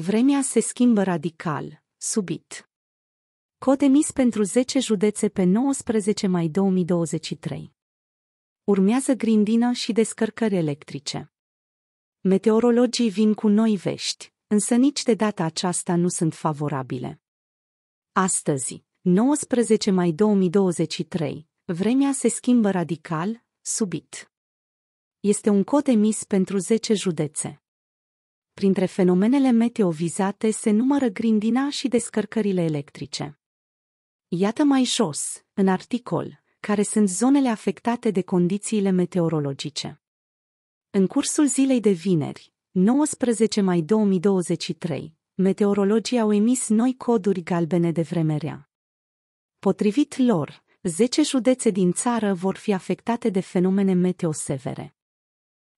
Vremea se schimbă radical, subit. Cod emis pentru 10 județe pe 19 mai 2023. Urmează grindină și descărcări electrice. Meteorologii vin cu noi vești, însă nici de data aceasta nu sunt favorabile. Astăzi, 19 mai 2023, vremea se schimbă radical, subit. Este un cod emis pentru 10 județe. Printre fenomenele meteo vizate se numără grindina și descărcările electrice. Iată mai jos, în articol, care sunt zonele afectate de condițiile meteorologice. În cursul zilei de vineri, 19 mai 2023, meteorologii au emis noi coduri galbene de vremerea. Potrivit lor, 10 județe din țară vor fi afectate de fenomene meteo severe.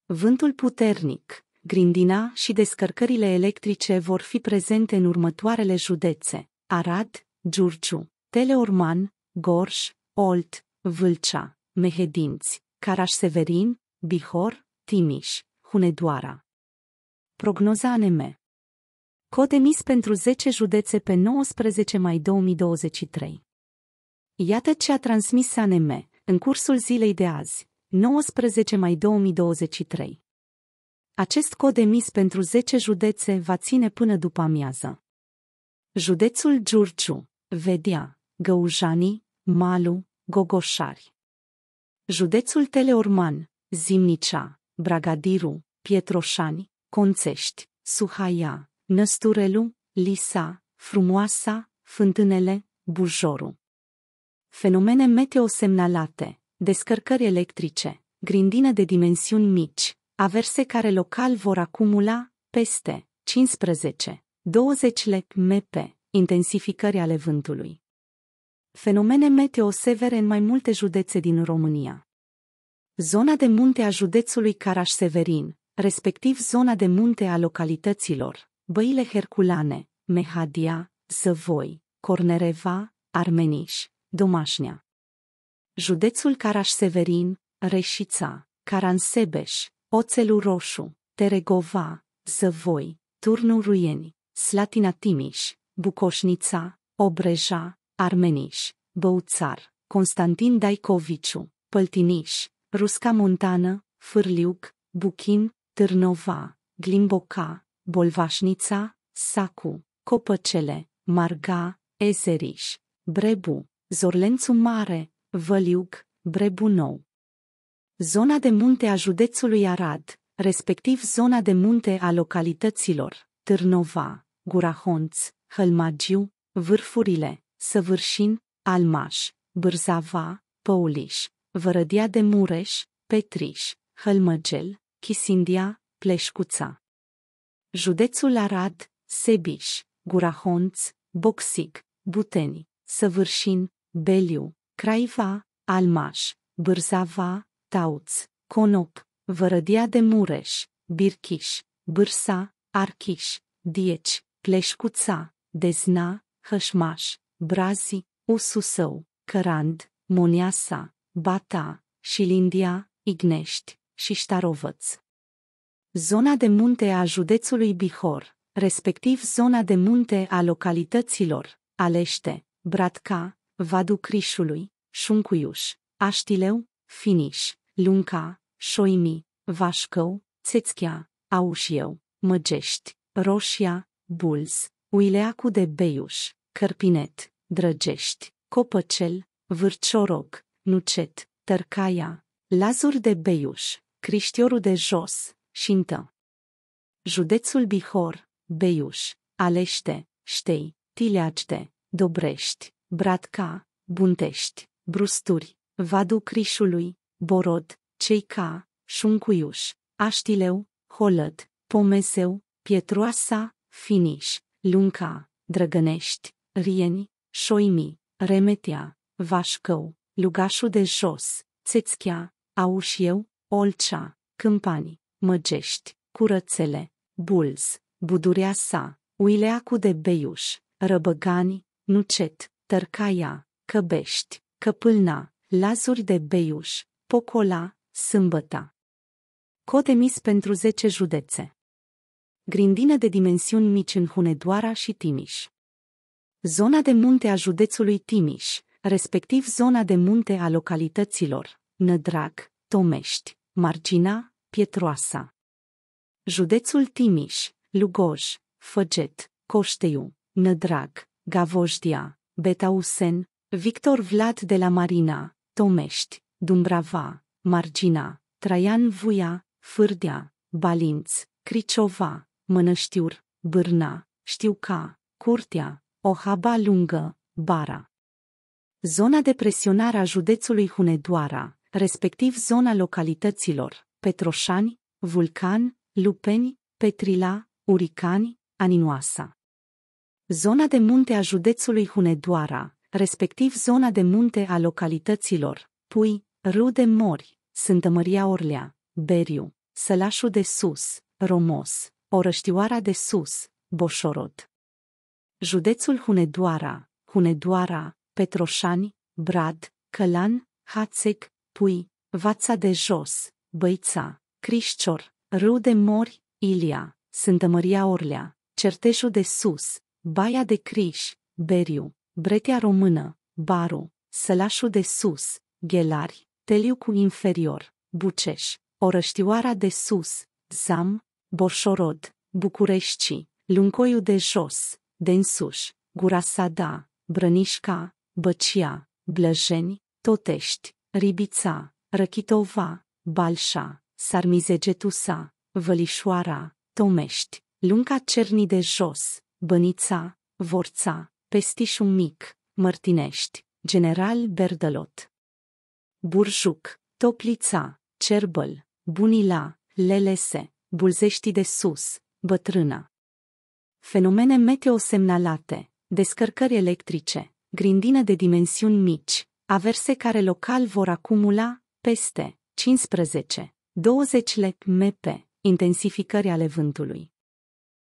Vântul puternic, grindina și descărcările electrice vor fi prezente în următoarele județe. Arad, Giurgiu, Teleorman, Gorj, Olt, Vâlcea, Mehedinți, Caraș-Severin, Bihor, Timiș, Hunedoara. Prognoza ANM Cod emis pentru 10 județe pe 19 mai 2023. Iată ce a transmis ANM în cursul zilei de azi, 19 mai 2023. Acest cod emis pentru 10 județe va ține până după amiază. Județul Giurgiu, Vedea, Găujani, Malu, Gogoșari. Județul Teleorman, Zimnicea, Bragadiru, Pietroșani, Conțești, Suhaia, Năsturelu, Lisa, Frumoasa, Fântânele, Bujoru. Fenomene meteo semnalate, descărcări electrice, grindină de dimensiuni mici, Averse care local vor acumula peste 15-20 lec MP, intensificări ale vântului. Fenomene meteo severe în mai multe județe din România. Zona de munte a județului Caraș-Severin, respectiv zona de munte a localităților Băile Herculane, Mehadia, Zăvoi, Cornereva, Armeniș, Domașnea. Județul Caraș-Severin, Reșița, Caransebeș, Oțelul Roșu, Teregova, Zăvoi, Turnul Ruieni, Slatina Timiș, Bucoșnița, Obreja, Armeniș, Băuțar, Constantin Daicoviciu, Păltiniș, Rusca Montană, Fârliuc, Buchin, Târnova, Glimboca, Bolvașnița, Sacu, Copăcele, Marga, Ezeriș, Brebu, Zorlențu Mare, Văliuc, Brebu Nou, Zona de munte a județului Arad, respectiv zona de munte a localităților Târnova, Gurahonț, Hălmagiu, Vârfurile, Săvârșin, Almaș, Bârzava, Păuliș, Vărădia de Mureș, Petriș, Hălmăgel, Chisindia, Pleșcuța. Județul Arad, Sebiș, Gurahonț, Boxic, Buteni, Săvârșin, Beliu, Craiva, Almaș, Bârzava, Tauț, Conop, Vărădia de Mureș, Birchiș, Bârsa, Archiș, Dieci, Pleșcuța, Dezna, Hășmaș, Brazi, Ususău, Cărand, Moniasa, Bata, Șilindia, Ignești și Ștarovăț. Zona de munte a județului Bihor, respectiv zona de munte a localităților Alește, Bratca, Vadu Crișului, Șuncuiuș, Aștileu, Finish, Lunca, Șoimi, Vașcău, Țețchea, Aușieu, Măgești, Roșia, Bulz, Uileacu de Beiuș, Cărpinet, Drăgești, Copăcel, Vârcioroc, Nucet, Tărcaia, Lazur de Beiuș, Criștiorul de Jos, Șintă. Județul Bihor, Beiuș, Alește, Ștei, Tileaște, Dobrești, Bratca, Buntești, Brusturi, Vadu Crișului, Borod, Ceica, Șuncuiuș, Aștileu, Holăd, Pomeseu, Pietroasa, Finiș, Lunca, Drăgănești, Rieni, Șoimi, Remetea, Vașcău, Lugașul de Jos, Țețchea, Aușieu, Olcea, Câmpani, Măgești, Curățele, Bulz, Budurea sa, Uileacu de Beiuș, Răbăgani, Nucet, Tărcaia, Căbești, Căpâlna, Lazuri de Beiuș, Pocola, Sâmbăta. Cod emis pentru 10 județe. Grindină de dimensiuni mici în Hunedoara și Timiș. Zona de munte a județului Timiș, respectiv zona de munte a localităților Nădrag, Tomești, Margina, Pietroasa. Județul Timiș, Lugoj, Făget, Coșteiu, Nădrag, Gavojdia, Betausen, Victor Vlad de la Marina, Tomești, Dumbrava, Margina, Traian Vuia, Fârdea, Balinț, Criciova, Mănăștiur, Bârna, Știuca, Curtea, Ohaba Lungă, Bara. Zona de presionare a județului Hunedoara, respectiv zona localităților Petroșani, Vulcan, Lupeni, Petrila, Uricani, Aninoasa. Zona de munte a județului Hunedoara, respectiv zona de munte a localităților Pui, Rude Mori, Maria Orlea, Beriu, Sălașul de Sus, Romos, Orăștioara de Sus, Boșorod. Județul Hunedoara, Hunedoara, Petroșani, Brad, Călan, Hațec, Pui, Vața de Jos, Băița, Crișcior, Rude Mori, Ilia, Maria Orlea, Certeșul de Sus, Baia de Criș, Beriu, Bretea română, Baru, Sălașul de sus, Ghelari, Teliu cu inferior, Buceș, Orăștioara de sus, Zam, Borșorod, București, Luncoiu de jos, Densuș, Gurasada, Brănișca, Băcia, Blăjeni, Totești, Ribița, Răchitova, Balșa, Sarmizegetusa, Vălișoara, Tomești, Lunca Cernii de jos, Bănița, Vorța, Pestișul mic, Mărtinești, General Berdălot. Burjuc, Toplița, Cerbăl, Bunila, Lelese, Bulzești de Sus, Bătrâna. Fenomene meteosemnalate, descărcări electrice, grindină de dimensiuni mici, averse care local vor acumula peste 15-20 lec MP, intensificări ale vântului.